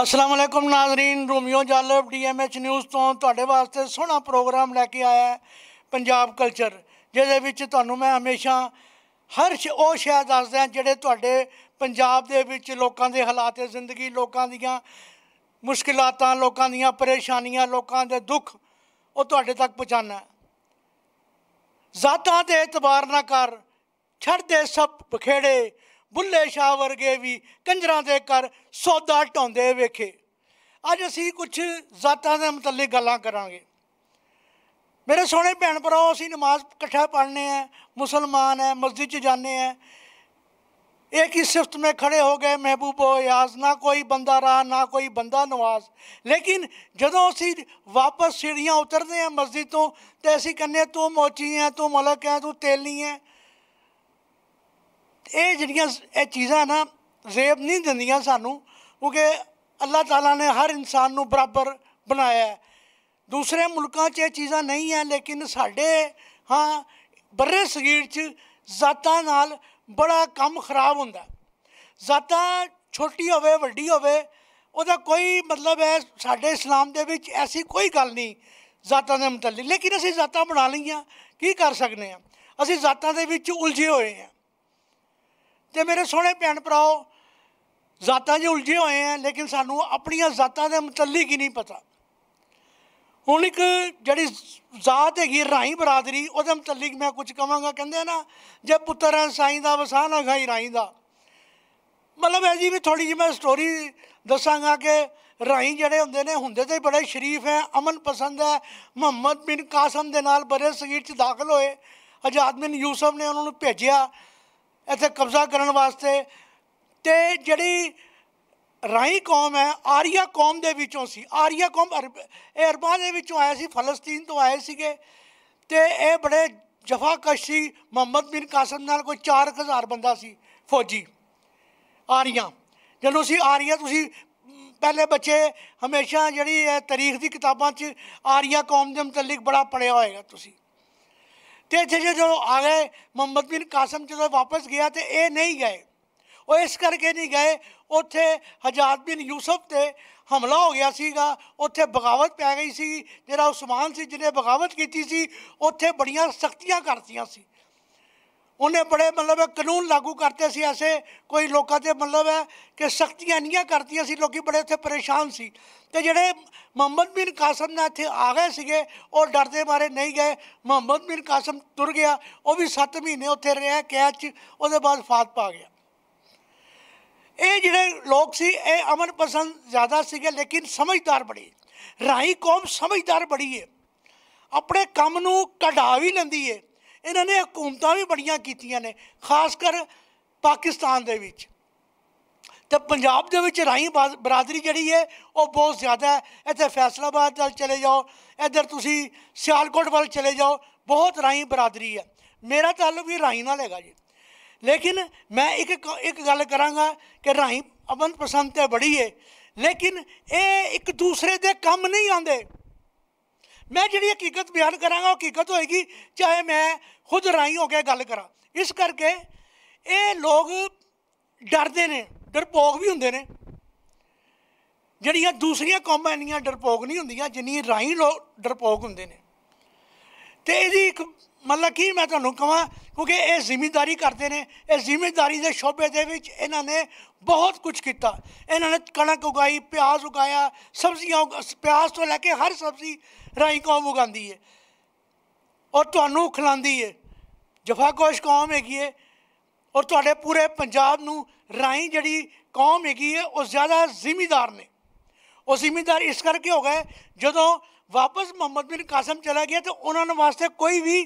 ਅਸਲਾਮ ਅਲੈਕਮ ਨਾਜ਼ਰੀਨ ਰੋਮੀਓ ਜਾਲਬ ਡੀਐਮਐਚ ਨਿਊਜ਼ ਤੋਂ ਤੁਹਾਡੇ ਵਾਸਤੇ ਸੋਹਣਾ ਪ੍ਰੋਗਰਾਮ ਲੈ ਕੇ ਆਇਆ ਹੈ ਪੰਜਾਬ ਕਲਚਰ ਜਿਹਦੇ ਵਿੱਚ ਤੁਹਾਨੂੰ ਮੈਂ ਹਮੇਸ਼ਾ ਹਰ ਉਹ ਸ਼ਾਇਦ ਦੱਸਦਾ ਜਿਹੜੇ ਤੁਹਾਡੇ ਪੰਜਾਬ ਦੇ ਵਿੱਚ ਲੋਕਾਂ ਦੇ ਹਾਲਾਤ ਤੇ ਜ਼ਿੰਦਗੀ ਲੋਕਾਂ ਦੀਆਂ ਮੁਸ਼ਕਿਲਾਂ ਲੋਕਾਂ ਦੀਆਂ ਪਰੇਸ਼ਾਨੀਆਂ ਲੋਕਾਂ ਦੇ ਦੁੱਖ ਉਹ ਤੁਹਾਡੇ ਤੱਕ ਪਹੁੰਚਾਣਾ ਜ਼ਾਤਾਂ ਤੇ ਇਤਬਾਰ ਨਾ ਕਰ ਛੱਡ ਦੇ ਸਭ ਬਖੇੜੇ ਬੁੱਲੇ ਸ਼ਾਹ ਵਰਗੇ ਵੀ ਕੰਜਰਾਂ ਦੇ ਕਰ ਸੌਦਾ ਟੋਂਦੇ ਵੇਖੇ ਅੱਜ ਅਸੀਂ ਕੁਝ ਜ਼ਾਤਾਂ ਦੇ ਮੁਤਲਕ ਗੱਲਾਂ ਕਰਾਂਗੇ ਮੇਰੇ ਸੋਹਣੇ ਭੈਣ ਭਰਾਓ ਅਸੀਂ ਨਮਾਜ਼ ਇਕੱਠਾ ਪੜ੍ਹਨੇ ਆ ਮੁਸਲਮਾਨ ਆ ਮਸਜਿਦ 'ਚ ਜਾਂਦੇ ਆ एक ही ਸਿਫਤ में ਖੜੇ ਹੋ ਗਏ ਮਹਿਬੂਬੋ ਯਾਜ਼ ਨਾ ਕੋਈ ਬੰਦਾ ਰਾ ਨਾ ਕੋਈ ਬੰਦਾ ਨਵਾਜ਼ ਲੇਕਿਨ ਜਦੋਂ ਅਸੀਂ ਵਾਪਸ ਸੀੜੀਆਂ ਉਤਰਦੇ ਆ ਮਸਜਿਦ ਤੋਂ ਤੇ ਅਸੀਂ ਕਹਿੰਨੇ ਤੂੰ ਮੋਚੀ ਐ ਤੂੰ ਮਲਕ ਐ ਤੂੰ ਤੇਲੀ ਐ ਇਹ ਜਿਹੜੀਆਂ ਇਹ ਚੀਜ਼ਾਂ ਨਾ ਜ਼ੇਬ ਨਹੀਂ ਦਿੰਦੀਆਂ ਸਾਨੂੰ ਕਿਉਂਕਿ ਅੱਲਾਹ ਤਾਲਾ ਨੇ ਹਰ ਇਨਸਾਨ ਨੂੰ ਬਰਾਬਰ ਬਣਾਇਆ ਹੈ ਦੂਸਰੇ ਮੁਲਕਾਂ 'ਚ ਇਹ ਚੀਜ਼ਾਂ ਨਹੀਂ ਹੈ ਲੇਕਿਨ ਸਾਡੇ ਹਾਂ ਬਰੇ ਸਗੀਰ 'ਚ ਜ਼ਾਤਾਂ ਨਾਲ ਬੜਾ ਕੰਮ ਖਰਾਬ ਹੁੰਦਾ ਜ਼ਾਤਾਂ ਛੋਟੀ ਹੋਵੇ ਵੱਡੀ ਹੋਵੇ ਉਹਦਾ ਕੋਈ ਮਤਲਬ ਹੈ ਸਾਡੇ ਇਸਲਾਮ ਦੇ ਵਿੱਚ ਐਸੀ ਕੋਈ ਗੱਲ ਨਹੀਂ ਜ਼ਾਤਾਂ ਦੇ ਮਤਲਬ ਲੇਕਿਨ ਅਸੀਂ ਜ਼ਾਤਾਂ ਬਣਾ ਲਈਆਂ ਕੀ ਕਰ ਸਕਦੇ ਆ ਅਸੀਂ ਜ਼ਾਤਾਂ ਦੇ ਵਿੱਚ ਉਲਝੇ ਹੋਏ ਆ ਤੇ ਮੇਰੇ ਸੋਹਣੇ ਭੈਣ ਭਰਾਓ ਜ਼ਾਤਾਂ 'ਚ ਉਲਝੇ ਹੋਏ ਆ ਲੇਕਿਨ ਸਾਨੂੰ ਆਪਣੀਆਂ ਜ਼ਾਤਾਂ ਦੇ ਮੁਤਲਕ ਹੀ ਨਹੀਂ ਪਤਾ ਹੁਣ ਇੱਕ ਜਿਹੜੀ ਜ਼ਾਤ ਹੈਗੀ ਰਾਈ ਬਰਾਦਰੀ ਉਹਦੇ ਮੁਤਲਕ ਮੈਂ ਕੁਝ ਕਵਾਂਗਾ ਕਹਿੰਦੇ ਨਾ ਜੇ ਪੁੱਤਰ ਹੈ ਸਾਈਂ ਦਾ ਵਸਾ ਨਾ ਖਾਈ ਰਾਈ ਦਾ ਮਤਲਬ ਹੈ ਜੀ ਵੀ ਥੋੜੀ ਜਿਹੀ ਮੈਂ ਸਟੋਰੀ ਦੱਸਾਂਗਾ ਕਿ ਰਾਈ ਜਿਹੜੇ ਹੁੰਦੇ ਨੇ ਹੁੰਦੇ ਤੇ ਬੜੇ ਸ਼ਰੀਫ ਹੈ ਅਮਨ ਪਸੰਦ ਹੈ ਮੁਹੰਮਦ ਬਿਨ ਕਾਸਮ ਦੇ ਨਾਲ ਬਰੇ ਸਗੀਰ 'ਚ ਦਾਖਲ ਹੋਏ ਆਜ਼ਾਦ ਬਿਨ ਯੂਸਫ ਨੇ ਉਹਨਾਂ ਨੂੰ ਭੇਜਿਆ ਇੱਥੇ ਕਬਜ਼ਾ ਕਰਨ ਵਾਸਤੇ ਤੇ ਜਿਹੜੀ ਰਾਈ ਕੌਮ ਹੈ ਆਰੀਆ ਕੌਮ ਦੇ ਵਿੱਚੋਂ ਸੀ ਆਰੀਆ ਕੌਮ ਇਹ ਅਰਬਾਂ ਦੇ ਵਿੱਚੋਂ ਆਇਆ ਸੀ ਫਲਸਤੀਨ ਤੋਂ ਆਏ ਸੀਗੇ ਤੇ ਇਹ ਬੜੇ ਜਫਾਕਸ਼ ਮੁਹੰਮਦ ਬਿਨ ਕਾਸਮ ਨਾਲ ਕੋਈ 4000 ਬੰਦਾ ਸੀ ਫੌਜੀ ਆਰੀਆ ਜਦੋਂ ਸੀ ਆਰੀਆ ਤੁਸੀਂ ਪਹਿਲੇ ਬੱਚੇ ਹਮੇਸ਼ਾ ਜਿਹੜੀ ਇਹ ਤਾਰੀਖ ਦੀ ਕਿਤਾਬਾਂ 'ਚ ਆਰੀਆ ਕੌਮ ਦੇ ਮੁਤਲਕ ਬੜਾ ਪੜਿਆ ਹੋਏਗਾ ਤੁਸੀਂ ਤੇ ਇੱਥੇ ਜਦੋਂ ਆ ਗਏ ਮੁਹੰਮਦ ਬਿਨ ਕਾਸਮ ਜਦੋਂ ਵਾਪਸ ਗਿਆ ਤੇ ਇਹ ਨਹੀਂ ਗਏ ਉਹ ਇਸ ਕਰਕੇ ਨਹੀਂ ਗਏ ਉੱਥੇ ਹਜਾਦ ਬਿਨ ਯੂਸਫ ਤੇ ਹਮਲਾ ਹੋ ਗਿਆ ਸੀਗਾ ਉੱਥੇ ਬਗਾਵਤ ਪੈ ਗਈ ਸੀ ਜਿਹੜਾ ਉਸਮਾਨ ਸੀ ਜਿਹਨੇ ਬਗਾਵਤ ਕੀਤੀ ਸੀ ਉੱਥੇ ਬੜੀਆਂ ਸਖਤੀਆਂ ਕਰਤੀਆਂ ਸੀ ਉਹਨੇ ਬੜੇ ਮਤਲਬ ਕਾਨੂੰਨ ਲਾਗੂ ਕਰਤੇ ਸੀ ਐਸੇ ਕੋਈ ਲੋਕਾਂ ਤੇ ਮਤਲਬ ਹੈ ਕਿ ਸਖਤੀਆਂ ਨਹੀਂ ਕਰਤੀਆਂ ਸੀ ਲੋਕੀ ਬੜੇ ਉੱਥੇ ਪਰੇਸ਼ਾਨ ਸੀ ਤੇ ਜਿਹੜੇ ਮੁਹੰਮਦ ਬਿਨ ਕਾਸਮ ਨਾਲ ਇੱਥੇ ਆ ਗਏ ਸੀਗੇ ਉਹ ਡਰਦੇ ਮਾਰੇ ਨਹੀਂ ਗਏ ਮੁਹੰਮਦ ਬਿਨ ਕਾਸਮ ਤੁਰ ਗਿਆ ਉਹ ਵੀ 7 ਮਹੀਨੇ ਉੱਥੇ ਰਿਹਾ ਕੈਚ ਉਹਦੇ ਬਾਅਦ ਫਾਤ ਪਾ ਗਿਆ ਇਹ ਜਿਹੜੇ ਲੋਕ ਸੀ ਇਹ ਅਮਨ ਪਸੰਦ ਜ਼ਿਆਦਾ ਸੀਗੇ ਲੇਕਿਨ ਸਮਝਦਾਰ ਬੜੀ ਰਾਈ ਕੌਮ ਸਮਝਦਾਰ ਬੜੀ ਹੈ ਆਪਣੇ ਕੰਮ ਨੂੰ ਕਢਾ ਵੀ ਲੈਂਦੀ ਹੈ ਇਹਨਾਂ ਨੇ ਹਕੂਮਤਾਂ ਵੀ ਬੜੀਆਂ ਕੀਤੀਆਂ ਨੇ ਖਾਸ ਕਰ ਪਾਕਿਸਤਾਨ ਦੇ ਵਿੱਚ ਤੇ ਪੰਜਾਬ ਦੇ ਵਿੱਚ ਰਾਈ ਬਰਾਦਰੀ ਜਿਹੜੀ ਹੈ ਉਹ ਬਹੁਤ ਜ਼ਿਆਦਾ ਹੈ ਇੱਥੇ ਫੈਸਲਾਬਾਦ ਚਲ ਚਲੇ ਜਾਓ ਇੱਧਰ ਤੁਸੀਂ ਸਿਆਲਕੋਟ ਵੱਲ ਚਲੇ ਜਾਓ ਬਹੁਤ ਰਾਈ ਬਰਾਦਰੀ ਹੈ ਮੇਰਾ ਤਾਲੁਕ ਵੀ ਰਾਈ ਨਾਲ ਹੈਗਾ ਜੀ ਲੇਕਿਨ ਮੈਂ ਇੱਕ ਇੱਕ ਗੱਲ ਕਰਾਂਗਾ ਕਿ ਰਾਈ ਅਵੰਤ ਪਸੰਦ ਤੇ ਬੜੀ ਹੈ ਲੇਕਿਨ ਇਹ ਇੱਕ ਦੂਸਰੇ ਦੇ ਕੰਮ ਨਹੀਂ ਆਉਂਦੇ ਮੈਂ ਜਿਹੜੀ ਹਕੀਕਤ ਬਿਆਨ ਕਰਾਂਗਾ ਉਹ ਹਕੀਕਤ ਹੋਏਗੀ ਚਾਹੇ ਮੈਂ ਖੁਦ ਰਾਈ ਹੋ ਕੇ ਗੱਲ ਕਰਾਂ ਇਸ ਕਰਕੇ ਇਹ ਲੋਕ ਡਰਦੇ ਨੇ ਡਰਪੋਕ ਵੀ ਹੁੰਦੇ ਨੇ ਜਿਹੜੀਆਂ ਦੂਸਰੀਆਂ ਕੌਮਾਂ ਇੰਨੀਆਂ ਡਰਪੋਕ ਨਹੀਂ ਹੁੰਦੀਆਂ ਜਿੰਨੀ ਰਾਈ ਲੋਕ ਡਰਪੋਕ ਹੁੰਦੇ ਨੇ ਤੇ ਇਹਦੀ ਇੱਕ ਮਤਲਬ ਕੀ ਮੈਂ ਤੁਹਾਨੂੰ ਕਹਾਂ ਕਿਉਂਕਿ ਇਹ ਜ਼ਿੰਮੇਵਾਰੀ ਕਰਦੇ ਨੇ ਇਹ ਜ਼ਿੰਮੇਵਾਰੀ ਦੇ ਸ਼ੋਭੇ ਦੇ ਵਿੱਚ ਇਹਨਾਂ ਨੇ ਬਹੁਤ ਕੁਝ ਕੀਤਾ ਇਹਨਾਂ ਨੇ ਕਣਕ ਉਗਾਈ ਪਿਆਜ਼ ਉਗਾਇਆ ਸਬਜ਼ੀਆਂ ਪਿਆਜ਼ ਤੋਂ ਲੈ ਕੇ ਹਰ ਸਬਜ਼ੀ ਰਾਈ ਕੌਮ ਉਗਾਉਂਦੀ ਹੈ ਔਰ ਤੁਹਾਨੂੰ ਖਿਲਾਉਂਦੀ ਹੈ ਜਫਾਕੋਸ਼ ਕੌਮ ਹੈਗੀ ਹੈ ਔਰ ਤੁਹਾਡੇ ਪੂਰੇ ਪੰਜਾਬ ਨੂੰ ਰਾਈ ਜਿਹੜੀ ਕੌਮ ਹੈਗੀ ਹੈ ਉਹ ਜ਼ਿਆਦਾ ਜ਼ਿੰਮੇਦਾਰ ਨੇ ਉਹ ਜ਼ਿੰਮੇਦਾਰ ਇਸ ਕਰਕੇ ਹੋ ਗਏ ਜਦੋਂ ਵਾਪਸ ਮੁਹੰਮਦ ਬਿਨ ਕਾਸਮ ਚਲਾ ਗਿਆ ਤੇ ਉਹਨਾਂ ਵਾਸਤੇ ਕੋਈ ਵੀ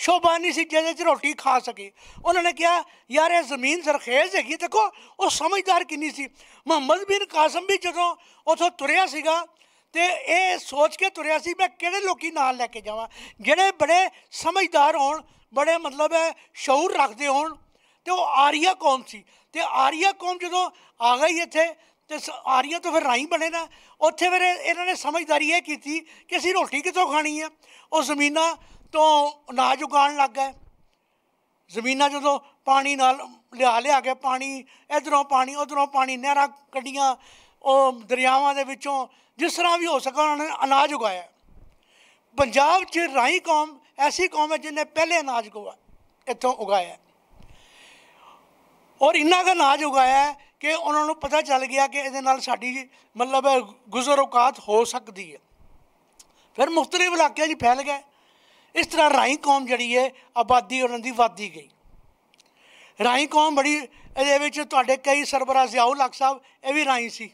ਸ਼ੋਭਾ ਨਹੀਂ ਸੀ ਜਿਹਦੇ 'ਚ ਰੋਟੀ ਖਾ ਸਕੇ ਉਹਨਾਂ ਨੇ ਕਿਹਾ ਯਾਰ ਇਹ ਜ਼ਮੀਨ ਸਰਖੇਜ਼ ਹੈਗੀ ਦੇਖੋ ਉਹ ਸਮਝਦਾਰ ਕਿੰਨੀ ਸੀ ਮੁਹੰਮਦ ਬਿਨ ਕਾਸਮ ਵੀ ਜਦੋਂ ਉਥੋਂ ਤੁਰਿਆ ਸੀਗਾ ਤੇ ਇਹ ਸੋਚ ਕੇ ਤੁਰਿਆ ਸੀ ਮੈਂ ਕਿਹੜੇ ਲੋਕੀ ਨਾਲ ਲੈ ਕੇ ਜਾਵਾਂ ਜਿਹੜੇ ਬੜੇ ਸਮਝਦਾਰ ਹੋਣ ਬੜੇ ਮਤਲਬ ਹੈ ਸ਼ੌਰ ਰੱਖਦੇ ਹੋਣ ਤੇ ਉਹ ਆਰੀਆ ਕੌਮ ਸੀ ਤੇ ਆਰੀਆ ਕੌਮ ਜਦੋਂ ਆ ਗਈ ਇੱਥੇ ਤੇ ਆਰੀਆ ਤੋਂ ਫਿਰ ਰਾਈ ਬਣੇ ਨਾ ਉੱਥੇ ਫਿਰ ਇਹਨਾਂ ਨੇ ਸਮਝਦਾਰੀ ਇਹ ਕੀਤੀ ਕਿ ਅਸੀਂ ਰੋਟੀ ਕਿੱਥੋਂ ਖਾਣੀ ਹੈ ਉਹ ਜ਼ਮੀਨਾਂ ਤੋਂ ਅਨਾਜ ਉਗਾਣ ਲੱਗ ਗਏ ਜ਼ਮੀਨਾਂ ਜਦੋਂ ਪਾਣੀ ਨਾਲ ਲਿਆ ਲਿਆ ਕੇ ਪਾਣੀ ਇਧਰੋਂ ਪਾਣੀ ਉਧਰੋਂ ਪਾਣੀ ਨਹਿਰਾਂ ਕੱਢੀਆਂ ਉਹ ਦਰਿਆਵਾਂ ਦੇ ਵਿੱਚੋਂ ਜਿਸ ਤਰ੍ਹਾਂ ਵੀ ਹੋ ਸਕਾ ਉਹਨਾਂ ਨੇ ਅਨਾਜ ਉਗਾਇਆ ਪੰਜਾਬ 'ਚ ਰਾਈ ਕੌਮ ਐਸੀ ਕੌਮ ਹੈ ਜਿਨੇ ਪਹਿਲੇ ਅਨਾਜ ਗੋਆ ਇੱਥੋਂ ਉਗਾਇਆ ਔਰ ਇੰਨਾ ਦਾ ਅਨਾਜ ਉਗਾਇਆ ਕਿ ਉਹਨਾਂ ਨੂੰ ਪਤਾ ਚੱਲ ਗਿਆ ਕਿ ਇਹਦੇ ਨਾਲ ਸਾਡੀ ਮਤਲਬ ਗੁਜ਼ਰ ਔਕਾਤ ਹੋ ਸਕਦੀ ਹੈ ਫਿਰ ਮੁਖਤਲਿਫ ਇਲਾਕਿਆਂ 'ਚ ਫੈਲ ਗਏ ਇਸ ਤਰ੍ਹਾਂ ਰਾਈ ਕੌਮ ਜਿਹੜੀ ਹੈ ਆਬਾਦੀ ਉਹਨਾਂ ਦੀ ਵਧਦੀ ਗਈ ਰਾਈ ਕੌਮ ਬੜੀ ਇਹਦੇ ਵਿੱਚ ਤੁਹਾਡੇ ਕਈ ਸਰਬਰਾ ਜ਼ਿਆਉ ਲਖ ਸਾਹਿਬ ਇਹ ਵੀ ਰਾਈ ਸੀ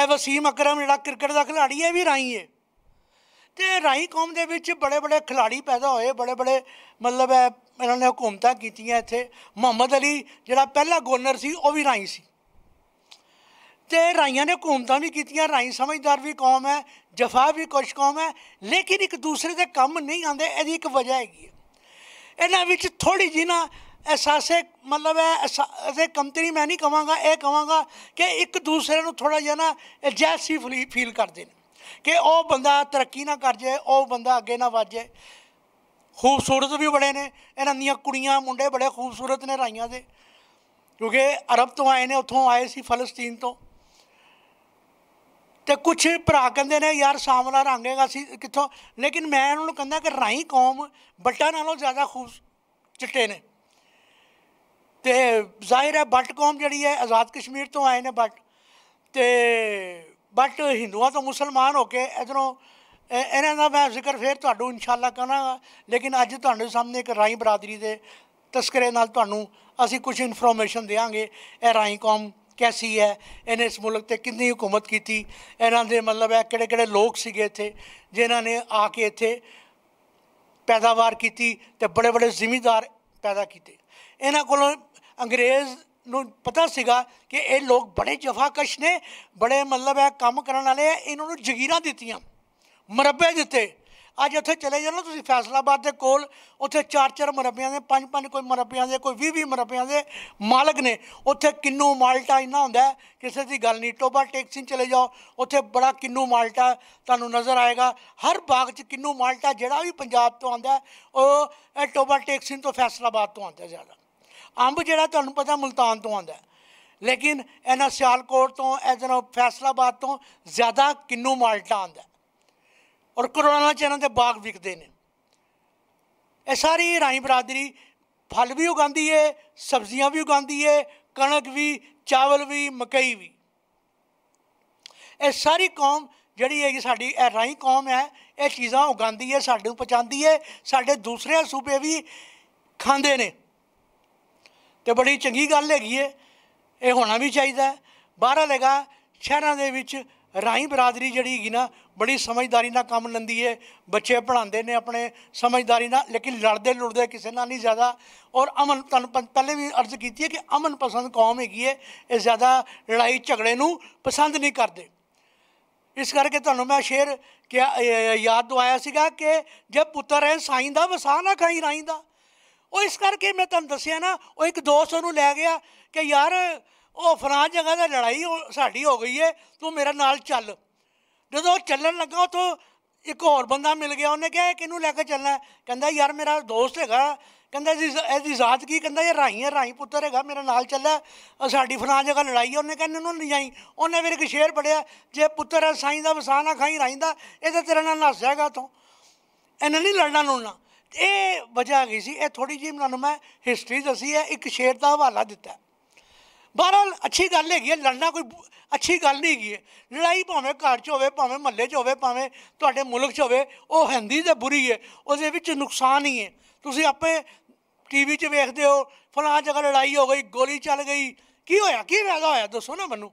ਇਹ ਵਸੀਮ ਅਕਰਮ ਜਿਹੜਾ ਕ੍ਰਿਕਟ ਦਾ ਖਿਡਾਰੀ ਹੈ ਵੀ ਰਾਈ ਹੈ ਤੇ ਰਾਈ ਕੌਮ ਦੇ ਵਿੱਚ ਬੜੇ ਬੜੇ ਖਿਡਾਰੀ ਪੈਦਾ ਹੋਏ ਬੜੇ ਬੜੇ ਮਤਲਬ ਹੈ ਇਹਨਾਂ ਨੇ ਹਕੂਮਤਾਂ ਕੀਤੀਆਂ ਇੱਥੇ ਮੁਹੰਮਦ ਅਲੀ ਜਿਹੜਾ ਪਹਿਲਾ ਗਵਰਨਰ ਸੀ ਉਹ ਵੀ ਰਾਈ ਸੀ ਤੇ ਰਾਈਆਂ ਨੇ ਹਕੂਮਤਾਂ ਵੀ ਕੀਤੀਆਂ ਰਾਈ ਸਮਝਦਾਰ ਵੀ ਕੌਮ ਹੈ ਜਫਾ ਵੀ ਕੁਝ ਕੌਮ ਹੈ ਲੇਕਿਨ ਇੱਕ ਦੂਸਰੇ ਦੇ ਕੰਮ ਨਹੀਂ ਆਉਂਦੇ ਇਹਦੀ ਇੱਕ ਵਜ੍ਹਾ ਹੈਗੀ ਹੈ ਇਹਨਾਂ ਵਿੱਚ ਥੋੜੀ ਜੀ ਨਾ ਅਹਿਸਾਸੇ ਮਤਲਬ ਹੈ ਅਸੇ ਕੰਤਰੀ ਮੈਂ ਨਹੀਂ ਕਵਾਂਗਾ ਇਹ ਕਵਾਂਗਾ ਕਿ ਇੱਕ ਦੂਸਰੇ ਨੂੰ ਥੋੜਾ ਜਿਹਾ ਨਾ ਜੈਸੀ ਫੀਲ ਕਰਦੇ ਨੇ ਕਿ ਉਹ ਬੰਦਾ ਤਰੱਕੀ ਨਾ ਕਰ ਜਾਏ ਉਹ ਬੰਦਾ ਅੱਗੇ ਨਾ ਵੱਧ ਜਾਏ ਖੂਬਸੂਰਤ ਵੀ ਬੜੇ ਨੇ ਇਹਨਾਂ ਦੀਆਂ ਕੁੜੀਆਂ ਮੁੰਡੇ ਬੜੇ ਖੂਬਸੂਰਤ ਨੇ ਰਾਈਆਂ ਦੇ ਕਿਉਂਕਿ ਅਰਬ ਤੋਂ ਆਏ ਨੇ ਉੱਥੋਂ ਆਏ ਸੀ ਫਲਸਤੀਨ ਤੋਂ ਤੇ ਕੁਝ ਭਰਾ ਕਹਿੰਦੇ ਨੇ ਯਾਰ ਸਾਮਲਾ ਰਾਂਗੇਗਾ ਸੀ ਕਿੱਥੋਂ ਲੇਕਿਨ ਮੈਂ ਉਹਨਾਂ ਨੂੰ ਕਹਿੰਦਾ ਕਿ ਰਾਈ ਕੌਮ ਬੱਟਾ ਨਾਲੋਂ ਜ਼ਿਆਦਾ ਖੂਬ ਚਿੱਟੇ ਨੇ ਤੇ ਜ਼ਾਹਿਰ ਹੈ ਬੱਟ ਕੌਮ ਜਿਹੜੀ ਹੈ ਆਜ਼ਾਦ ਕਸ਼ਮੀਰ ਤੋਂ ਆਏ ਨੇ ਬੱਟ ਤੇ ਬੱਟ ਹਿੰਦੂਆਂ ਤੋਂ ਮੁਸਲਮਾਨ ਹੋ ਕੇ ਇਧਰੋਂ ਇਹਨਾਂ ਦਾ ਮੈਂ ਜ਼ਿਕਰ ਫੇਰ ਤੁਹਾਨੂੰ ਇਨਸ਼ਾਅੱਲਾ ਕਰਾਂਗਾ ਲੇਕਿਨ ਅੱਜ ਤੁਹਾਡੇ ਸਾਹਮਣੇ ਇੱਕ ਰਾਈ ਬਰਾਦਰੀ ਦੇ ਤਸਕਰੇ ਨਾਲ ਤੁਹਾਨੂੰ ਅਸੀਂ ਕੁਝ ਇਨਫੋਰਮੇਸ਼ਨ ਦੇਵਾਂਗੇ ਇਹ ਰਾਈ ਕੌਮ ਕੈਸੀ ਹੈ ਇਹਨੇ ਇਸ ਮੁਲਕ ਤੇ ਕਿੰਨੀ ਹਕੂਮਤ ਕੀਤੀ ਇਹਨਾਂ ਦੇ ਮਤਲਬ ਹੈ ਕਿਹੜੇ ਕਿਹੜੇ ਲੋਕ ਸੀਗੇ ਇੱਥੇ ਜਿਨ੍ਹਾਂ ਨੇ ਆ ਕੇ ਇੱਥੇ ਪੈਦਾਵਾਰ ਕੀਤੀ ਤੇ ਬੜੇ ਬੜੇ ਜ਼ਿਮੀਂਦਾਰ ਪੈਦਾ ਕੀਤੇ ਇਹਨਾਂ ਕੋਲੋਂ ਅੰਗਰੇਜ਼ ਨੂੰ ਪਤਾ ਸੀਗਾ ਕਿ ਇਹ ਲੋਕ ਬੜੇ ਜਫਾਕਸ਼ ਨੇ ਬੜੇ ਮਤਲਬ ਹੈ ਕੰਮ ਕਰਨ ਵਾਲੇ ਆ ਇਹਨਾਂ ਨੂੰ ਜ਼ਗੀਰਾਂ ਦਿੱਤੀਆਂ ਮਰਬੇ ਦਿੱਤੇ ਅੱਜ ਉੱਥੇ ਚਲੇ ਜਾਣਾ ਤੁਸੀਂ ਫੈਸਲਾਬਾਦ ਦੇ ਕੋਲ ਉੱਥੇ ਚਾਰ ਚਾਰ ਮਰਬਿਆਂ ਦੇ ਪੰਜ ਪੰਜ ਕੋਈ ਮਰਬਿਆਂ ਦੇ ਕੋਈ 20 20 ਮਰਬਿਆਂ ਦੇ ਮਾਲਕ ਨੇ ਉੱਥੇ ਕਿੰਨੂ ਮਾਲਟਾ ਇੰਨਾ ਹੁੰਦਾ ਕਿਸੇ ਦੀ ਗੱਲ ਨਹੀਂ ਟੋਬਾ ਟੈਕਸੀ ਚਲੇ ਜਾਓ ਉੱਥੇ ਬੜਾ ਕਿੰਨੂ ਮਾਲਟਾ ਤੁਹਾਨੂੰ ਨਜ਼ਰ ਆਏਗਾ ਹਰ ਬਾਗ 'ਚ ਕਿੰਨੂ ਮਾਲਟਾ ਜਿਹੜਾ ਵੀ ਪੰਜਾਬ ਤੋਂ ਆਉਂਦਾ ਉਹ ਟੋਬਾ ਟੈਕਸੀ ਤੋਂ ਫੈਸਲਾਬਾਦ ਤੋਂ ਆਉਂਦਾ ਜ਼ਿਆਦਾ ਅੰਬ ਜਿਹੜਾ ਤੁਹਾਨੂੰ ਪਤਾ ਮਲਤਾਨ ਤੋਂ ਆਉਂਦਾ ਲੇਕਿਨ ਇਹਨਾਂ ਸਿਆਲਕੋਟ ਤੋਂ ਇਹ ਫੈਸਲਾਬਾਦ ਤੋਂ ਜ਼ਿਆਦਾ ਕਿੰਨੂ ਮਾਲਟਾ ਆਉਂਦਾ ਔਰ ਕਰੋਨਾ ਚ ਇਹਨਾਂ ਦੇ ਬਾਗ ਵਿਕਦੇ ਨੇ ਇਹ ਸਾਰੀ ਰਾਈ ਬਰਾਦਰੀ ਫਲ ਵੀ ਉਗਾਉਂਦੀ ਏ ਸਬਜ਼ੀਆਂ ਵੀ ਉਗਾਉਂਦੀ ਏ ਕਣਕ ਵੀ ਚਾਵਲ ਵੀ ਮਕਈ ਵੀ ਇਹ ਸਾਰੀ ਕੌਮ ਜਿਹੜੀ ਹੈ ਸਾਡੀ ਇਹ ਰਾਈ ਕੌਮ ਹੈ ਇਹ ਚੀਜ਼ਾਂ ਉਗਾਉਂਦੀ ਏ ਸਾਡੇ ਨੂੰ ਪਹੁੰਚਾਉਂਦੀ ਏ ਸਾਡੇ ਦੂਸਰੇ ਸੂਬੇ ਵੀ ਖਾਂਦੇ ਨੇ ਤੇ ਬੜੀ ਚੰਗੀ ਗੱਲ ਹੈਗੀ ਏ ਇਹ ਹੋਣਾ ਵੀ ਚਾਹੀਦਾ ਬਾਹਰ ਲਗਾ ਸ਼ਹਿਰਾਂ ਦੇ ਵਿੱਚ ਰਾਈ ਬਰਾਦਰੀ ਜਿਹੜੀ ਹੈਗੀ ਨਾ ਬੜੀ ਸਮਝਦਾਰੀ ਨਾਲ ਕੰਮ ਲੰਦੀ ਏ ਬੱਚੇ ਪੜਾਉਂਦੇ ਨੇ ਆਪਣੇ ਸਮਝਦਾਰੀ ਨਾਲ ਲੇਕਿਨ ਲੜਦੇ ਲੁੜਦੇ ਕਿਸੇ ਨਾਲ ਨਹੀਂ ਜ਼ਿਆਦਾ ਔਰ ਅਮਨ ਤੁਹਾਨੂੰ ਪਹਿਲੇ ਵੀ ਅਰਜ਼ ਕੀਤੀ ਹੈ ਕਿ ਅਮਨ ਪਸੰਦ ਕੌਮ ਹੈਗੀ ਏ ਇਹ ਜ਼ਿਆਦਾ ਲੜਾਈ ਝਗੜੇ ਨੂੰ ਪਸੰਦ ਨਹੀਂ ਕਰਦੇ ਇਸ ਕਰਕੇ ਤੁਹਾਨੂੰ ਮੈਂ ਸ਼ੇਰ ਕਿਹਾ ਯਾਦ ਦਵਾਇਆ ਸੀਗਾ ਕਿ ਜੇ ਪੁੱਤਰ ਹੈ ਸਾਈਂ ਦਾ ਵਸਾ ਨਾ ਖਾਈ ਰਾਈ ਦਾ ਉਹ ਇਸ ਕਰਕੇ ਮੈਂ ਤੁਹਾਨੂੰ ਦੱਸਿਆ ਨਾ ਉਹ ਇੱਕ ਦੋਸਤ ਉਹਨੂੰ ਲੈ ਗਿਆ ਕਿ ਯਾਰ ਉਹ ਫਰਾਂਜ ਜਗ੍ਹਾ ਤੇ ਲੜਾਈ ਸਾਡੀ ਹੋ ਗਈ ਏ ਤੂੰ ਮੇਰੇ ਨਾਲ ਚੱਲ ਜਦੋਂ ਚੱਲਣ ਲੱਗਾ ਉਥੋਂ ਇੱਕ ਹੋਰ ਬੰਦਾ ਮਿਲ ਗਿਆ ਉਹਨੇ ਕਿਹਾ ਕਿਨੂੰ ਲੈ ਕੇ ਚੱਲਣਾ ਕਹਿੰਦਾ ਯਾਰ ਮੇਰਾ ਦੋਸਤ ਹੈਗਾ ਕਹਿੰਦਾ ਜੀ ਇਹਦੀ ਜ਼ਾਤ ਕੀ ਕਹਿੰਦਾ ਇਹ ਰਾਈ ਹੈ ਰਾਈ ਪੁੱਤਰ ਹੈਗਾ ਮੇਰੇ ਨਾਲ ਚੱਲਿਆ ਸਾਡੀ ਫਰਾਂਜ ਜਗ੍ਹਾ ਲੜਾਈ ਉਹਨੇ ਕਹਿੰਦਾ ਇਹਨੂੰ ਲਿਜਾਈ ਉਹਨੇ ਫਿਰ ਇੱਕ ਸ਼ੇਰ ਪੜਿਆ ਜੇ ਪੁੱਤਰ ਹੈ ਸਾਈਂ ਦਾ ਵਸਾਨਾ ਖਾਈ ਰਾਈ ਦਾ ਇਹਦੇ ਤੇਰੇ ਨਾਲ ਨਸ ਜਾਏਗਾ ਤੂੰ ਇਹਨਾਂ ਨਹੀਂ ਲੜਨਾ ਲੜਨਾ ਇਹ ਵਜ੍ਹਾ ਗਈ ਸੀ ਇਹ ਥੋੜੀ ਜਿਹੀ ਮਨਨ ਮੈਂ ਹਿਸਟਰੀ ਦੱਸੀ ਹੈ ਇੱਕ ਸ਼ੇਰ ਦਾ ਹਵਾਲਾ ਦਿੱਤਾ ਬਹਰਹਾਲ ਅੱਛੀ ਗੱਲ ਹੈਗੀ ਹੈ ਲੜਨਾ ਕੋਈ ਅੱਛੀ ਗੱਲ ਨਹੀਂ ਹੈਗੀ ਹੈ ਲੜਾਈ ਭਾਵੇਂ ਘਰ 'ਚ ਹੋਵੇ ਭਾਵੇਂ ਮੱਲੇ 'ਚ ਹੋਵੇ ਭਾਵੇਂ ਤੁਹਾਡੇ ਮੁਲਕ 'ਚ ਹੋਵੇ ਉਹ ਹਿੰਦੀ ਤੇ ਬੁਰੀ ਹੈ ਉਹਦੇ ਵਿੱਚ ਨੁਕਸਾਨ ਹੀ ਹੈ ਤੁਸੀਂ ਆਪੇ ਟੀਵੀ 'ਚ ਵੇਖਦੇ ਹੋ ਫਲਾਂ ਜਗ੍ਹਾ ਲੜਾਈ ਹੋ ਗਈ ਗੋਲੀ ਚੱਲ ਗਈ ਕੀ ਹੋਇਆ ਕੀ ਫਾਇਦਾ ਹੋਇਆ ਦੱਸੋ ਨਾ ਮੈਨੂੰ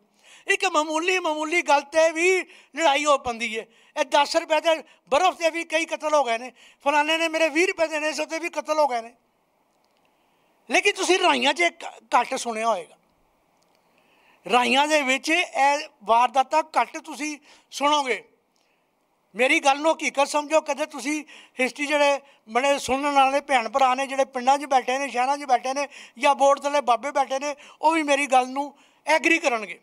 ਇੱਕ ਮਾਮੂਲੀ ਮਾਮੂਲੀ ਗੱਲ ਤੇ ਵੀ ਲੜਾਈ ਹੋ ਪੰਦੀ ਹੈ ਇਹ 10 ਰੁਪਏ ਦੇ ਬਰਫ਼ ਤੇ ਵੀ ਕਈ ਕਤਲ ਹੋ ਗਏ ਨੇ ਫਲਾਣੇ ਨੇ ਮੇਰੇ 20 ਰੁਪਏ ਦੇ ਸੋ ਤੇ ਵੀ ਕਤਲ ਹੋ ਗਏ ਨੇ ਲੇਕਿਨ ਤੁਸੀਂ ਰਾਈਆਂ 'ਚ ਘੱਟ ਸੁਣਿਆ ਹੋਏਗਾ ਰਾਈਆਂ ਦੇ ਵਿੱਚ ਇਹ ਵਾਰਦਾਤਾਂ ਘੱਟ ਤੁਸੀਂ ਸੁਣੋਗੇ ਮੇਰੀ ਗੱਲ ਨੂੰ ਹਕੀਕਤ ਸਮਝੋ ਕਦੇ ਤੁਸੀਂ ਹਿਸਟਰੀ ਜਿਹੜੇ ਬਣੇ ਸੁਣਨ ਵਾਲੇ ਭੈਣ ਭਰਾ ਨੇ ਜਿਹੜੇ ਪਿੰਡਾਂ 'ਚ ਬੈਠੇ ਨੇ ਸ਼ਹਿਰਾਂ 'ਚ ਬੈਠੇ ਨੇ ਜਾਂ ਬੋਰਡ ਥੱਲੇ ਬਾਬੇ ਬੈਠੇ ਨੇ ਉਹ ਵੀ ਮੇਰੀ ਗੱਲ ਨੂੰ ਐਗਰੀ ਕਰਨਗੇ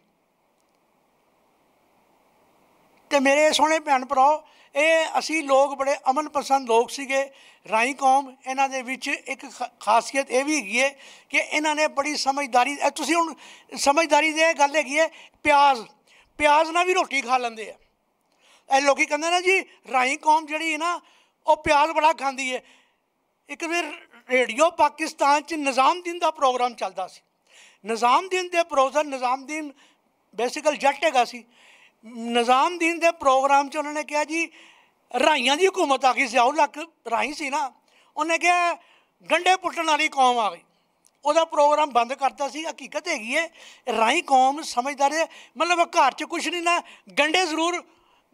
ਤੇ ਮੇਰੇ ਸੋਹਣੇ ਭੈਣ ਭਰਾਓ ਇਹ ਅਸੀਂ ਲੋਕ ਬੜੇ ਅਮਨ ਪਸੰਦ ਲੋਕ ਸੀਗੇ ਰਾਈ ਕੌਮ ਇਹਨਾਂ ਦੇ ਵਿੱਚ ਇੱਕ ਖਾਸੀਅਤ ਇਹ ਵੀ ਹੈਗੀ ਹੈ ਕਿ ਇਹਨਾਂ ਨੇ ਬੜੀ ਸਮਝਦਾਰੀ ਤੁਸੀਂ ਹੁਣ ਸਮਝਦਾਰੀ ਦੀ ਗੱਲ ਹੈਗੀ ਹੈ ਪਿਆਜ਼ ਪਿਆਜ਼ ਨਾਲ ਵੀ ਰੋਟੀ ਖਾ ਲੈਂਦੇ ਆ ਇਹ ਲੋਕੀ ਕਹਿੰਦੇ ਨਾ ਜੀ ਰਾਈ ਕੌਮ ਜਿਹੜੀ ਹੈ ਨਾ ਉਹ ਪਿਆਜ਼ ਬੜਾ ਖਾਂਦੀ ਹੈ ਇੱਕ ਵੇਰ ਰੇਡੀਓ ਪਾਕਿਸਤਾਨ 'ਚ ਨਿਜ਼ਾਮਦੀਨ ਦਾ ਪ੍ਰੋਗਰਾਮ ਚੱਲਦਾ ਸੀ ਨਿਜ਼ਾਮਦੀਨ ਦੇ ਪ੍ਰੋਫੈਸਰ ਨਿਜ਼ਾਮਦੀਨ ਬੇਸਿਕਲ ਜੱਟ ਹੈਗਾ ਸੀ ਦੀਨ ਦੇ ਪ੍ਰੋਗਰਾਮ 'ਚ ਉਹਨਾਂ ਨੇ ਕਿਹਾ ਜੀ ਰਾਈਆਂ ਦੀ ਹਕੂਮਤ ਆ ਗਈ ਸਿਆਉ ਲੱਕ ਰਾਈ ਸੀ ਨਾ ਉਹਨੇ ਕਿਹਾ ਗੰਡੇ ਪੁੱਟਣ ਵਾਲੀ ਕੌਮ ਆ ਗਈ ਉਹਦਾ ਪ੍ਰੋਗਰਾਮ ਬੰਦ ਕਰਤਾ ਸੀ ਹਕੀਕਤ ਹੈਗੀ ਹੈ ਰਾਈ ਕੌਮ ਸਮਝਦਾਰ ਹੈ ਮਤਲਬ ਘਰ 'ਚ ਕੁਝ ਨਹੀਂ ਨਾ ਗੰਡੇ ਜ਼ਰੂਰ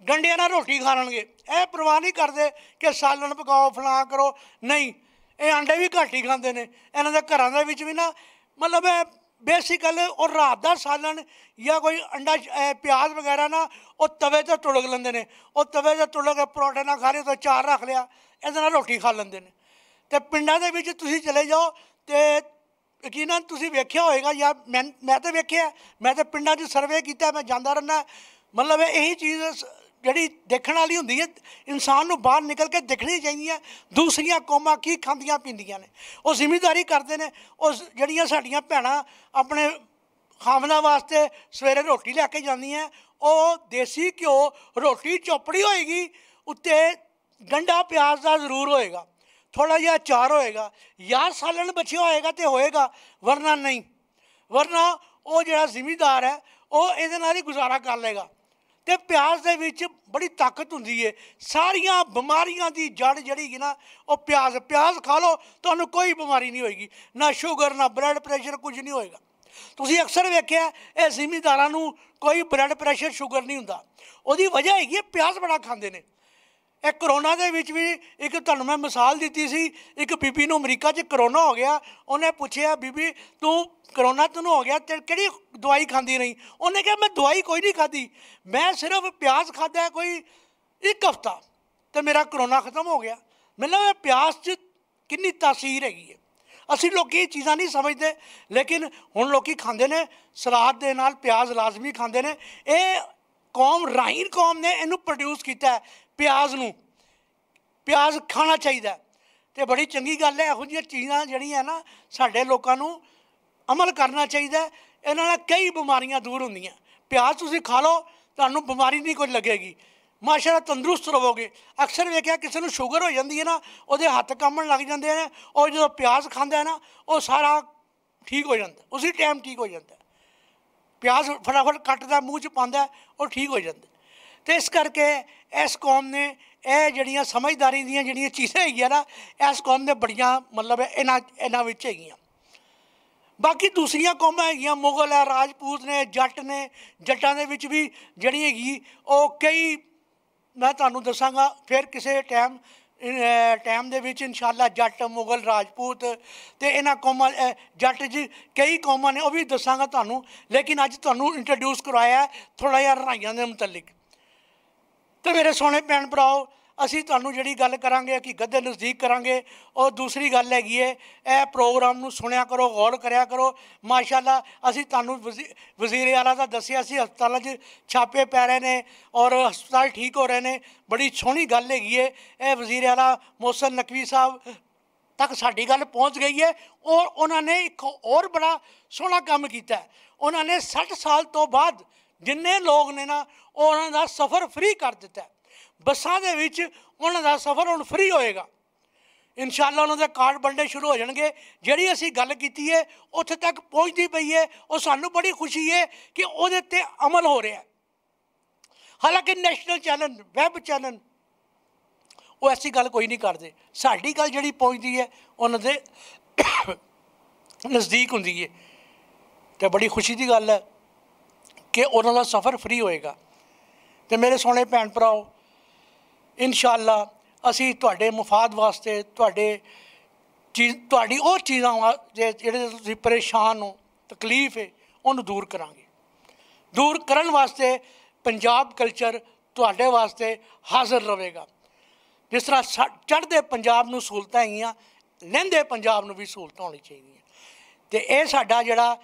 ਗੰਡਿਆਂ ਨਾਲ ਰੋਟੀ ਖਾਣਗੇ ਇਹ ਪਰਵਾਹ ਨਹੀਂ ਕਰਦੇ ਕਿ ਸਾਲਣ ਪਕਾਓ ਫਲਾਂ ਕਰੋ ਨਹੀਂ ਇਹ ਅੰਡੇ ਵੀ ਘੱਟ ਹੀ ਖਾਂਦੇ ਨੇ ਇਹਨਾਂ ਦੇ ਘਰਾਂ ਦੇ ਵਿੱਚ ਵੀ ਨਾ ਮਤਲਬ ਬੇਸਿਕਲ ਉਹ ਰਾਤ ਦਾ ਸਾਲਣ ਜਾਂ ਕੋਈ ਅੰਡਾ ਪਿਆਜ਼ ਵਗੈਰਾ ਨਾ ਉਹ ਤਵੇ ਤੇ ਟੁਲਕ ਲੈਂਦੇ ਨੇ ਉਹ ਤਵੇ ਤੇ ਟੁਲਕ ਕੇ ਪਰੌਠੇ ਨਾਲ ਖਾ ਤੋਂ ਤਾਂ ਚਾਰ ਰੱਖ ਲਿਆ ਇਹਦੇ ਨਾਲ ਰੋਟੀ ਖਾ ਲੈਂਦੇ ਨੇ ਤੇ ਪਿੰਡਾਂ ਦੇ ਵਿੱਚ ਤੁਸੀਂ ਚਲੇ ਜਾਓ ਤੇ ਯਕੀਨਨ ਤੁਸੀਂ ਵੇਖਿਆ ਹੋਵੇਗਾ ਜਾਂ ਮੈਂ ਮੈਂ ਤਾਂ ਵੇਖਿਆ ਮੈਂ ਤਾਂ ਪਿੰਡਾਂ 'ਚ ਸਰਵੇ ਕੀਤਾ ਮੈਂ ਜਾਂਦਾ ਰਹਿੰਦਾ ਮਤਲਬ ਇਹੀ ਚੀਜ਼ ਜਿਹੜੀ ਦੇਖਣ ਵਾਲੀ ਹੁੰਦੀ ਹੈ ਇਨਸਾਨ ਨੂੰ ਬਾਹਰ ਨਿਕਲ ਕੇ ਦੇਖਣੀ ਚਾਹੀਦੀ ਹੈ ਦੂਸਰੀਆਂ ਕੌਮਾਂ ਕੀ ਖਾਂਦੀਆਂ ਪੀਂਦੀਆਂ ਨੇ ਉਹ ਜ਼ਿੰਮੇਵਾਰੀ ਕਰਦੇ ਨੇ ਉਹ ਜਿਹੜੀਆਂ ਸਾਡੀਆਂ ਭੈਣਾਂ ਆਪਣੇ ਖਾਵਨਾ ਵਾਸਤੇ ਸਵੇਰੇ ਰੋਟੀ ਲੈ ਕੇ ਜਾਂਦੀਆਂ ਉਹ ਦੇਸੀ ਘਿਓ ਰੋਟੀ ਚੋਪੜੀ ਹੋਏਗੀ ਉੱਤੇ ਗੰਡਾ ਪਿਆਜ਼ ਦਾ ਜ਼ਰੂਰ ਹੋਏਗਾ ਥੋੜਾ ਜਿਹਾ ਚਾਰ ਹੋਏਗਾ ਯਾਰ ਸਾਲਣ ਬਚਿਆ ਹੋਏਗਾ ਤੇ ਹੋਏਗਾ ਵਰਨਾ ਨਹੀਂ ਵਰਨਾ ਉਹ ਜਿਹੜਾ ਜ਼ਿੰਮੇਵਾਰ ਹੈ ਉਹ ਇਹਦੇ ਨਾਲ ਹੀ ਗੁਜ਼ਾਰਾ ਕਰ ਲੇਗਾ ਤੇ ਪਿਆਜ਼ ਦੇ ਵਿੱਚ ਬੜੀ ਤਾਕਤ ਹੁੰਦੀ ਏ ਸਾਰੀਆਂ ਬਿਮਾਰੀਆਂ ਦੀ ਜੜ ਜੜੀ ਹੈ ਨਾ ਉਹ ਪਿਆਜ਼ ਪਿਆਜ਼ ਖਾ ਲਓ ਤੁਹਾਨੂੰ ਕੋਈ ਬਿਮਾਰੀ ਨਹੀਂ ਹੋਏਗੀ ਨਾ ਸ਼ੂਗਰ ਨਾ ਬਲੱਡ ਪ੍ਰੈਸ਼ਰ ਕੁਝ ਨਹੀਂ ਹੋਏਗਾ ਤੁਸੀਂ ਅਕਸਰ ਵੇਖਿਆ ਇਹ ਜ਼ਿਮੀਦਾਰਾਂ ਨੂੰ ਕੋਈ ਬਲੱਡ ਪ੍ਰੈਸ਼ਰ ਸ਼ੂਗਰ ਨਹੀਂ ਹੁੰਦਾ ਉਹਦੀ ਵਜ੍ਹਾ ਹੈਗੀ ਪਿਆਜ਼ ਬੜਾ ਖਾਂਦੇ ਨੇ ਇਹ ਕਰੋਨਾ ਦੇ ਵਿੱਚ ਵੀ ਇੱਕ ਤੁਹਾਨੂੰ ਮੈਂ ਮਿਸਾਲ ਦਿੱਤੀ ਸੀ ਇੱਕ ਬੀਬੀ ਨੂੰ ਅਮਰੀਕਾ 'ਚ ਕਰੋਨਾ ਹੋ ਗਿਆ ਉਹਨੇ ਪੁੱਛਿਆ ਬੀਬੀ ਤੂੰ ਕਰੋਨਾ ਤੈਨੂੰ ਹੋ ਗਿਆ ਤੇ ਕਿਹੜੀ ਦਵਾਈ ਖਾਂਦੀ ਰਹੀ ਉਹਨੇ ਕਿਹਾ ਮੈਂ ਦਵਾਈ ਕੋਈ ਨਹੀਂ ਖਾਦੀ ਮੈਂ ਸਿਰਫ ਪਿਆਜ਼ ਖਾਦਾ ਕੋਈ ਇੱਕ ਹਫਤਾ ਤੇ ਮੇਰਾ ਕਰੋਨਾ ਖਤਮ ਹੋ ਗਿਆ ਮੈਨੂੰ ਇਹ ਪਿਆਜ਼ 'ਚ ਕਿੰਨੀ ਤਾਸੀਰ ਹੈਗੀ ਹੈ ਅਸੀਂ ਲੋਕੀ ਇਹ ਚੀਜ਼ਾਂ ਨਹੀਂ ਸਮਝਦੇ ਲੇਕਿਨ ਹੁਣ ਲੋਕੀ ਖਾਂਦੇ ਨੇ ਸਲਾਦ ਦੇ ਨਾਲ ਪਿਆਜ਼ ਲਾਜ਼ਮੀ ਖਾਂਦੇ ਨੇ ਇਹ ਕੌਮ ਰਾਹੀਂ ਕੌਮ ਨੇ ਇਹਨੂੰ ਪ੍ਰੋਡਿਊਸ ਕੀਤਾ ਹੈ ਪਿਆਜ਼ ਨੂੰ ਪਿਆਜ਼ ਖਾਣਾ ਚਾਹੀਦਾ ਤੇ ਬੜੀ ਚੰਗੀ ਗੱਲ ਹੈ ਇਹੋ ਜਿਹੀਆਂ ਚੀਜ਼ਾਂ ਜਿਹੜੀਆਂ ਨਾ ਸਾਡੇ ਲੋਕਾਂ ਨੂੰ ਅਮਲ ਕਰਨਾ ਚਾਹੀਦਾ ਇਹਨਾਂ ਨਾਲ ਕਈ ਬਿਮਾਰੀਆਂ ਦੂਰ ਹੁੰਦੀਆਂ ਪਿਆਜ਼ ਤੁਸੀਂ ਖਾ ਲਓ ਤੁਹਾਨੂੰ ਬਿਮਾਰੀ ਨਹੀਂ ਕੋਈ ਲੱਗੇਗੀ ਮਾਸ਼ਾਅੱਲਾ ਤੰਦਰੁਸਤ ਰਹੋਗੇ ਅਕਸਰ ਵੇਖਿਆ ਕਿਸੇ ਨੂੰ ਸ਼ੂਗਰ ਹੋ ਜਾਂਦੀ ਹੈ ਨਾ ਉਹਦੇ ਹੱਥ ਕੰਮਣ ਲੱਗ ਜਾਂਦੇ ਨੇ ਉਹ ਜਦੋਂ ਪਿਆਜ਼ ਖਾਂਦਾ ਹੈ ਨਾ ਉਹ ਸਾਰਾ ਠੀਕ ਹੋ ਜਾਂਦਾ ਉਸੇ ਟਾਈਮ ਠੀਕ ਹੋ ਜਾਂਦਾ ਪਿਆਜ਼ ਫਟਾਫਟ ਕੱਟਦਾ ਮੂੰਹ 'ਚ ਪਾਉਂਦਾ ਉਹ ਠੀਕ ਹੋ ਜਾਂਦਾ ਤੇ ਇਸ ਕਰਕੇ ਇਸ ਕੌਮ ਨੇ ਇਹ ਜਿਹੜੀਆਂ ਸਮਝਦਾਰੀ ਦੀਆਂ ਜਿਹੜੀਆਂ ਚੀਜ਼ਾਂ ਹੈਗੀਆਂ ਨਾ ਇਸ ਕੌਮ ਦੇ ਬੜੀਆਂ ਮਤਲਬ ਇਹਨਾਂ ਇਹਨਾਂ ਵਿੱਚ ਹੈਗੀਆਂ ਬਾਕੀ ਦੂਸਰੀਆਂ ਕੌਮਾਂ ਹੈਗੀਆਂ ਮੁਗਲ ਹੈ ਰਾਜਪੂਤ ਨੇ ਜੱਟ ਨੇ ਜੱਟਾਂ ਦੇ ਵਿੱਚ ਵੀ ਜਿਹੜੀ ਹੈਗੀ ਉਹ ਕਈ ਮੈਂ ਤੁਹਾਨੂੰ ਦੱਸਾਂਗਾ ਫਿਰ ਕਿਸੇ ਟਾਈਮ ਟਾਈਮ ਦੇ ਵਿੱਚ ਇਨਸ਼ਾਅੱਲਾ ਜੱਟ ਮੁਗਲ ਰਾਜਪੂਤ ਤੇ ਇਹਨਾਂ ਕੌਮਾਂ ਜੱਟ ਜੀ ਕਈ ਕੌਮਾਂ ਨੇ ਉਹ ਵੀ ਦੱਸਾਂਗਾ ਤੁਹਾਨੂੰ ਲੇਕਿਨ ਅੱਜ ਤੁਹਾਨੂੰ ਇੰਟਰੋਡਿਊਸ ਕਰਵਾਇਆ ਥੋੜਾ ਜਿਹਾ ਰਾਈਆਂ ਦੇ ਮੁਤਲਕ ਤੇ ਮੇਰੇ ਸੋਹਣੇ ਭੈਣ ਭਰਾਓ ਅਸੀਂ ਤੁਹਾਨੂੰ ਜਿਹੜੀ ਗੱਲ ਕਰਾਂਗੇ ਕਿ ਗੱਦੇ ਨਜ਼ਦੀਕ ਕਰਾਂਗੇ ਔਰ ਦੂਸਰੀ ਗੱਲ ਹੈਗੀ ਏ ਇਹ ਪ੍ਰੋਗਰਾਮ ਨੂੰ ਸੁਣਿਆ ਕਰੋ ਗੌਰ ਕਰਿਆ ਕਰੋ ਮਾਸ਼ਾਅੱਲਾ ਅਸੀਂ ਤੁਹਾਨੂੰ ਵਜ਼ੀਰ ਆਲਾ ਦਾ ਦੱਸਿਆ ਸੀ ਹਸਪਤਾਲਾਂ 'ਚ ਛਾਪੇ ਪੈ ਰਹੇ ਨੇ ਔਰ ਹਸਪਤਾਲ ਠੀਕ ਹੋ ਰਹੇ ਨੇ ਬੜੀ ਸੋਹਣੀ ਗੱਲ ਹੈਗੀ ਏ ਇਹ ਵਜ਼ੀਰ ਆਲਾ ਮੋਹਸਨ ਨਕਵੀ ਸਾਹਿਬ ਤੱਕ ਸਾਡੀ ਗੱਲ ਪਹੁੰਚ ਗਈ ਹੈ ਔਰ ਉਹਨਾਂ ਨੇ ਇੱਕ ਹੋਰ ਬੜਾ ਸੋਹਣਾ ਕੰਮ ਕੀਤਾ ਉਹਨਾਂ ਨੇ 60 ਸਾਲ ਤੋਂ ਬਾਅਦ ਜਿੰਨੇ ਲੋਕ ਨੇ ਨਾ ਉਹਨਾਂ ਦਾ ਸਫ਼ਰ ਫ੍ਰੀ ਕਰ ਦਿੱਤਾ ਬੱਸਾਂ ਦੇ ਵਿੱਚ ਉਹਨਾਂ ਦਾ ਸਫ਼ਰ ਹੁਣ ਫ੍ਰੀ ਹੋਏਗਾ ਇਨਸ਼ਾਅੱਲਾ ਉਹਨਾਂ ਦੇ ਕਾਰਡ ਬੰਡੇ ਸ਼ੁਰੂ ਹੋ ਜਾਣਗੇ ਜਿਹੜੀ ਅਸੀਂ ਗੱਲ ਕੀਤੀ ਹੈ ਉੱਥੇ ਤੱਕ ਪਹੁੰਚਦੀ ਪਈ ਹੈ ਉਹ ਸਾਨੂੰ ਬੜੀ ਖੁਸ਼ੀ ਹੈ ਕਿ ਉਹਦੇ ਤੇ ਅਮਲ ਹੋ ਰਿਹਾ ਹਾਲਾਂਕਿ ਨੈਸ਼ਨਲ ਚੈਨਲ ਵੈਬ ਚੈਨਲ ਉਹ ਐਸੀ ਗੱਲ ਕੋਈ ਨਹੀਂ ਕਰਦੇ ਸਾਡੀ ਗੱਲ ਜਿਹੜੀ ਪਹੁੰਚਦੀ ਹੈ ਉਹਨਾਂ ਦੇ ਨਜ਼ਦੀਕ ਹੁੰਦੀ ਹੈ ਤੇ ਬੜੀ ਖੁਸ਼ੀ ਦੀ ਗੱਲ ਹੈ ਕਿ ਉਹਨਾਂ ਦਾ ਸਫ਼ਰ ਫ੍ਰੀ ਹੋਏਗਾ ਤੇ ਮੇਰੇ ਸੋਹਣੇ ਭੈਣ ਭਰਾਓ ਇਨਸ਼ਾਅੱਲਾ ਅਸੀਂ ਤੁਹਾਡੇ ਮਫਾਦ ਵਾਸਤੇ ਤੁਹਾਡੇ ਚੀਜ਼ ਤੁਹਾਡੀ ਉਹ ਚੀਜ਼ਾਂ ਜਿਹੜੇ ਤੁਸੀਂ ਪਰੇਸ਼ਾਨ ਹੋ ਤਕਲੀਫ ਹੈ ਉਹਨੂੰ ਦੂਰ ਕਰਾਂਗੇ ਦੂਰ ਕਰਨ ਵਾਸਤੇ ਪੰਜਾਬ ਕਲਚਰ ਤੁਹਾਡੇ ਵਾਸਤੇ ਹਾਜ਼ਰ ਰਹੇਗਾ ਜਿਸ ਤਰ੍ਹਾਂ ਚੜ੍ਹਦੇ ਪੰਜਾਬ ਨੂੰ ਸਹੂਲਤਾਂ ਹੈਗੀਆਂ ਲੈਂਦੇ ਪੰਜਾਬ ਨੂੰ ਵੀ ਸਹੂਲਤਾਂ ਹੋਣੀ ਚਾਹੀਦੀਆਂ ਤੇ ਇਹ ਸਾਡਾ ਜਿਹੜਾ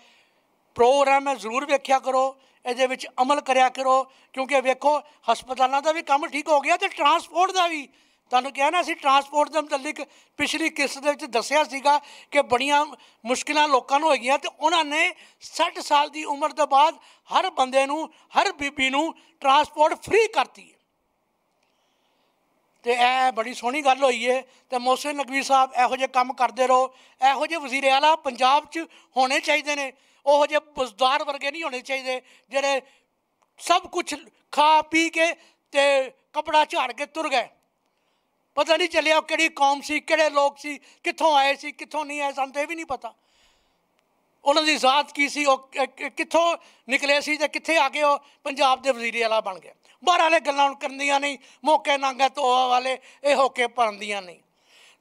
ਪ੍ਰੋਗਰਾਮ ਹੈ ਜ਼ਰੂਰ ਵੇਖਿਆ ਕਰੋ ਇਹਦੇ ਵਿੱਚ ਅਮਲ ਕਰਿਆ ਕਰੋ ਕਿਉਂਕਿ ਵੇਖੋ ਹਸਪਤਾਲਾਂ ਦਾ ਵੀ ਕੰਮ ਠੀਕ ਹੋ ਗਿਆ ਤੇ ਟਰਾਂਸਪੋਰਟ ਦਾ ਵੀ ਤੁਹਾਨੂੰ ਕਿਹਾ ਨਾ ਅਸੀਂ ਟਰਾਂਸਪੋਰਟ ਦੇ ਮਤਲਬ ਪਿਛਲੀ ਕਿਸ਼ਤ ਦੇ ਵਿੱਚ ਦੱਸਿਆ ਸੀਗਾ ਕਿ ਬੜੀਆਂ ਮੁਸ਼ਕਲਾਂ ਲੋਕਾਂ ਨੂੰ ਹੋਈਆਂ ਤੇ ਉਹਨਾਂ ਨੇ 60 ਸਾਲ ਦੀ ਉਮਰ ਤੋਂ ਬਾਅਦ ਹਰ ਬੰਦੇ ਨੂੰ ਹਰ ਬੀਬੀ ਨੂੰ ਟਰਾਂਸਪੋਰਟ ਫ੍ਰੀ ਕਰਤੀ ਹੈ ਤੇ ਇਹ ਬੜੀ ਸੋਹਣੀ ਗੱਲ ਹੋਈ ਏ ਤੇ ਮੋਸੇ ਨਗਵੀ ਸਾਹਿਬ ਇਹੋ ਜਿਹੇ ਕੰਮ ਕਰਦੇ ਰਹੋ ਇਹੋ ਜਿਹੇ ਵਜ਼ੀਰ ਆਲਾ ਪੰਜਾਬ 'ਚ ਹੋਣੇ ਚਾਹੀਦੇ ਨੇ ਉਹੋ ਜਿਹੇ ਬਜ਼ਦਾਰ ਵਰਗੇ ਨਹੀਂ ਹੋਣੇ ਚਾਹੀਦੇ ਜਿਹੜੇ ਸਭ ਕੁਝ ਖਾ ਪੀ ਕੇ ਤੇ ਕਪੜਾ ਝਾੜ ਕੇ ਤੁਰ ਗਏ ਪਤਾ ਨਹੀਂ ਚੱਲਿਆ ਕਿਹੜੀ ਕੌਮ ਸੀ ਕਿਹੜੇ ਲੋਕ ਸੀ ਕਿੱਥੋਂ ਆਏ ਸੀ ਕਿੱਥੋਂ ਨਹੀਂ ਆਏ ਸਾਨੂੰ ਤੇ ਵੀ ਨਹੀਂ ਪਤਾ ਉਹਨਾਂ ਦੀ ਜ਼ਾਤ ਕੀ ਸੀ ਉਹ ਕਿੱਥੋਂ ਨਿਕਲੇ ਸੀ ਤੇ ਕਿੱਥੇ ਆ ਕੇ ਉਹ ਪੰਜਾਬ ਦੇ ਵਜ਼ੀਰ ਆਲਾ ਬਣ ਗਏ ਬਾਹਰ ਵਾਲੇ ਗੱਲਾਂ ਕਰਨੀਆਂ ਨਹੀਂ ਮੌਕੇ ਨਾਂਗਾ ਤੋਆ ਵਾਲੇ ਇਹ ਹੋਕੇ ਪੜਨਦੀਆਂ ਨਹੀਂ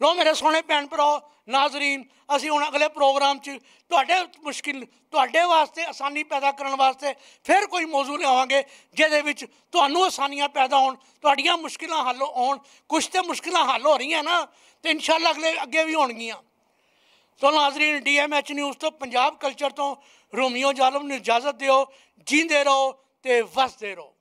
ਲੋ ਮੇਰੇ ਸੋਹਣੇ ਭੈਣ ਭਰਾਓ ਨਾਜ਼ਰੀਨ ਅਸੀਂ ਹੁਣ ਅਗਲੇ ਪ੍ਰੋਗਰਾਮ 'ਚ ਤੁਹਾਡੇ ਮੁਸ਼ਕਿਲ ਤੁਹਾਡੇ ਵਾਸਤੇ ਆਸਾਨੀ ਪੈਦਾ ਕਰਨ ਵਾਸਤੇ ਫਿਰ ਕੋਈ ਮੌਜੂ ਲਿਆਵਾਂਗੇ ਜਿਹਦੇ ਵਿੱਚ ਤੁਹਾਨੂੰ ਆਸਾਨੀਆਂ ਪੈਦਾ ਹੋਣ ਤੁਹਾਡੀਆਂ ਮੁਸ਼ਕਿਲਾਂ ਹੱਲ ਹੋਣ ਕੁਝ ਤੇ ਮੁਸ਼ਕਿਲਾਂ ਹੱਲ ਹੋ ਰਹੀਆਂ ਨਾ ਤੇ ਇਨਸ਼ਾਅੱਲਾ ਅਗਲੇ ਅੱਗੇ ਵੀ ਹੋਣਗੀਆਂ ਤੋਂ ਨਾਜ਼ਰੀਨ ਡੀਐਮਐਚ ਨਿਊਜ਼ ਤੋਂ ਪੰਜਾਬ ਕਲਚਰ ਤੋਂ ਰੋਮੀਓ ਜਾਲਮ ਨੂੰ ਇਜਾਜ਼ਤ ਦਿਓ ਜਿੰਦੇ ਰਹੋ ਤੇ ਵਸਦੇ ਰਹੋ